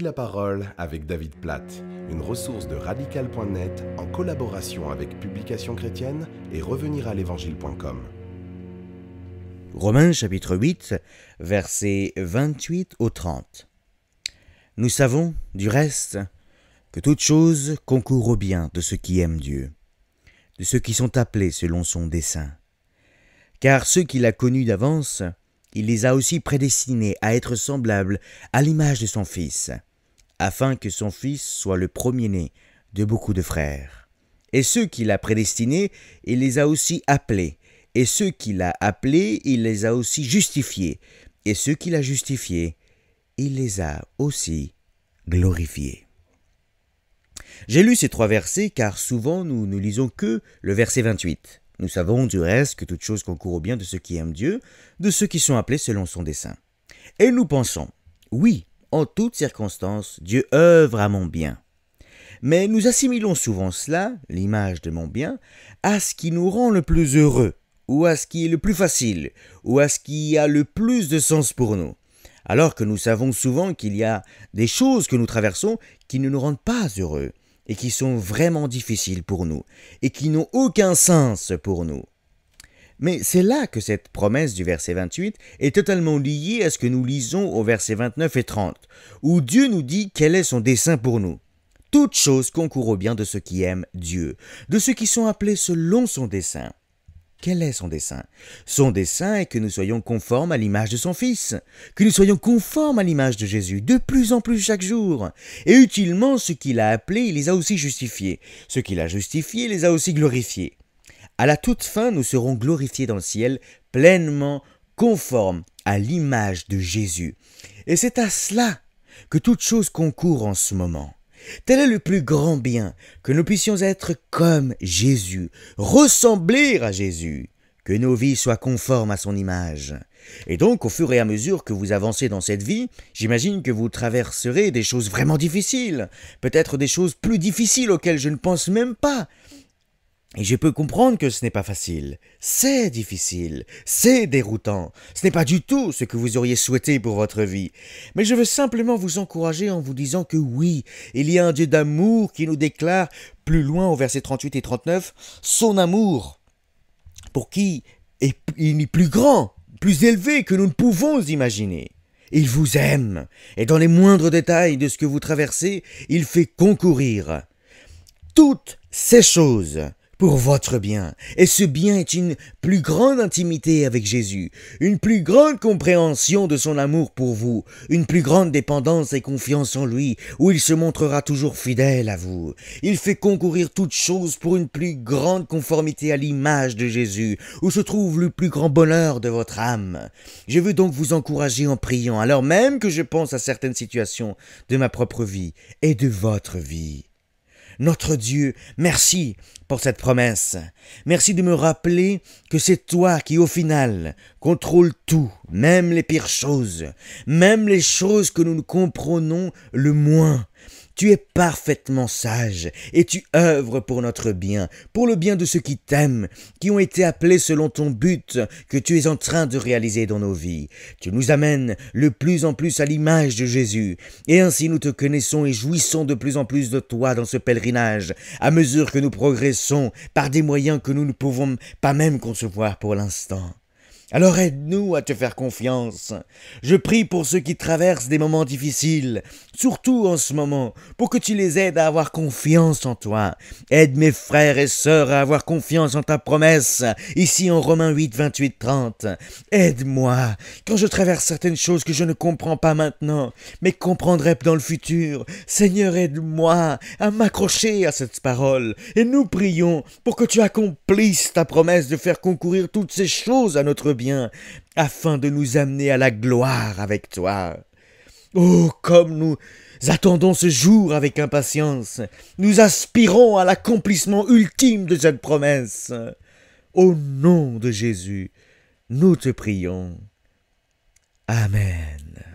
la parole avec David Platt, une ressource de radical.net en collaboration avec Publication chrétienne et revenir à l'évangile.com. Romains chapitre 8, versets 28 au 30. Nous savons, du reste, que toute chose concourt au bien de ceux qui aiment Dieu, de ceux qui sont appelés selon son dessein. Car ceux qui a connu d'avance, il les a aussi prédestinés à être semblables à l'image de son Fils, afin que son Fils soit le premier-né de beaucoup de frères. Et ceux qu'il a prédestinés, il les a aussi appelés. Et ceux qu'il a appelés, il les a aussi justifiés. Et ceux qu'il a justifiés, il les a aussi glorifiés. J'ai lu ces trois versets car souvent nous ne lisons que le verset 28. Nous savons du reste que toute chose concourt au bien de ceux qui aiment Dieu, de ceux qui sont appelés selon son dessein. Et nous pensons, oui, en toutes circonstances, Dieu œuvre à mon bien. Mais nous assimilons souvent cela, l'image de mon bien, à ce qui nous rend le plus heureux, ou à ce qui est le plus facile, ou à ce qui a le plus de sens pour nous. Alors que nous savons souvent qu'il y a des choses que nous traversons qui ne nous rendent pas heureux, et qui sont vraiment difficiles pour nous, et qui n'ont aucun sens pour nous. Mais c'est là que cette promesse du verset 28 est totalement liée à ce que nous lisons au verset 29 et 30, où Dieu nous dit quel est son dessein pour nous. Toute chose concourt au bien de ceux qui aiment Dieu, de ceux qui sont appelés selon son dessein. Quel est son dessein Son dessein est que nous soyons conformes à l'image de son Fils, que nous soyons conformes à l'image de Jésus, de plus en plus chaque jour. Et utilement, ce qu'il a appelé, il les a aussi justifiés. Ce qu'il a justifié, il les a aussi glorifiés. À la toute fin, nous serons glorifiés dans le ciel, pleinement conformes à l'image de Jésus. Et c'est à cela que toute chose concourt en ce moment. Tel est le plus grand bien, que nous puissions être comme Jésus, ressembler à Jésus, que nos vies soient conformes à son image. Et donc, au fur et à mesure que vous avancez dans cette vie, j'imagine que vous traverserez des choses vraiment difficiles, peut-être des choses plus difficiles auxquelles je ne pense même pas. Et je peux comprendre que ce n'est pas facile, c'est difficile, c'est déroutant, ce n'est pas du tout ce que vous auriez souhaité pour votre vie. Mais je veux simplement vous encourager en vous disant que oui, il y a un Dieu d'amour qui nous déclare, plus loin au verset 38 et 39, son amour, pour qui il est plus grand, plus élevé que nous ne pouvons imaginer. Il vous aime, et dans les moindres détails de ce que vous traversez, il fait concourir toutes ces choses pour votre bien. Et ce bien est une plus grande intimité avec Jésus, une plus grande compréhension de son amour pour vous, une plus grande dépendance et confiance en lui, où il se montrera toujours fidèle à vous. Il fait concourir toutes choses pour une plus grande conformité à l'image de Jésus, où se trouve le plus grand bonheur de votre âme. Je veux donc vous encourager en priant, alors même que je pense à certaines situations de ma propre vie et de votre vie. Notre Dieu, merci pour cette promesse. Merci de me rappeler que c'est toi qui, au final, contrôle tout, même les pires choses, même les choses que nous ne comprenons le moins. Tu es parfaitement sage, et tu œuvres pour notre bien, pour le bien de ceux qui t'aiment, qui ont été appelés selon ton but que tu es en train de réaliser dans nos vies. Tu nous amènes le plus en plus à l'image de Jésus, et ainsi nous te connaissons et jouissons de plus en plus de toi dans ce pèlerinage, à mesure que nous progressons par des moyens que nous ne pouvons pas même concevoir pour l'instant. Alors aide-nous à te faire confiance. Je prie pour ceux qui traversent des moments difficiles, surtout en ce moment, pour que tu les aides à avoir confiance en toi. Aide mes frères et sœurs à avoir confiance en ta promesse, ici en Romains 8, 28, 30. Aide-moi quand je traverse certaines choses que je ne comprends pas maintenant, mais comprendrai dans le futur. Seigneur, aide-moi à m'accrocher à cette parole, et nous prions pour que tu accomplisses ta promesse de faire concourir toutes ces choses à notre bien afin de nous amener à la gloire avec toi. Oh, comme nous attendons ce jour avec impatience, nous aspirons à l'accomplissement ultime de cette promesse. Au nom de Jésus, nous te prions. Amen.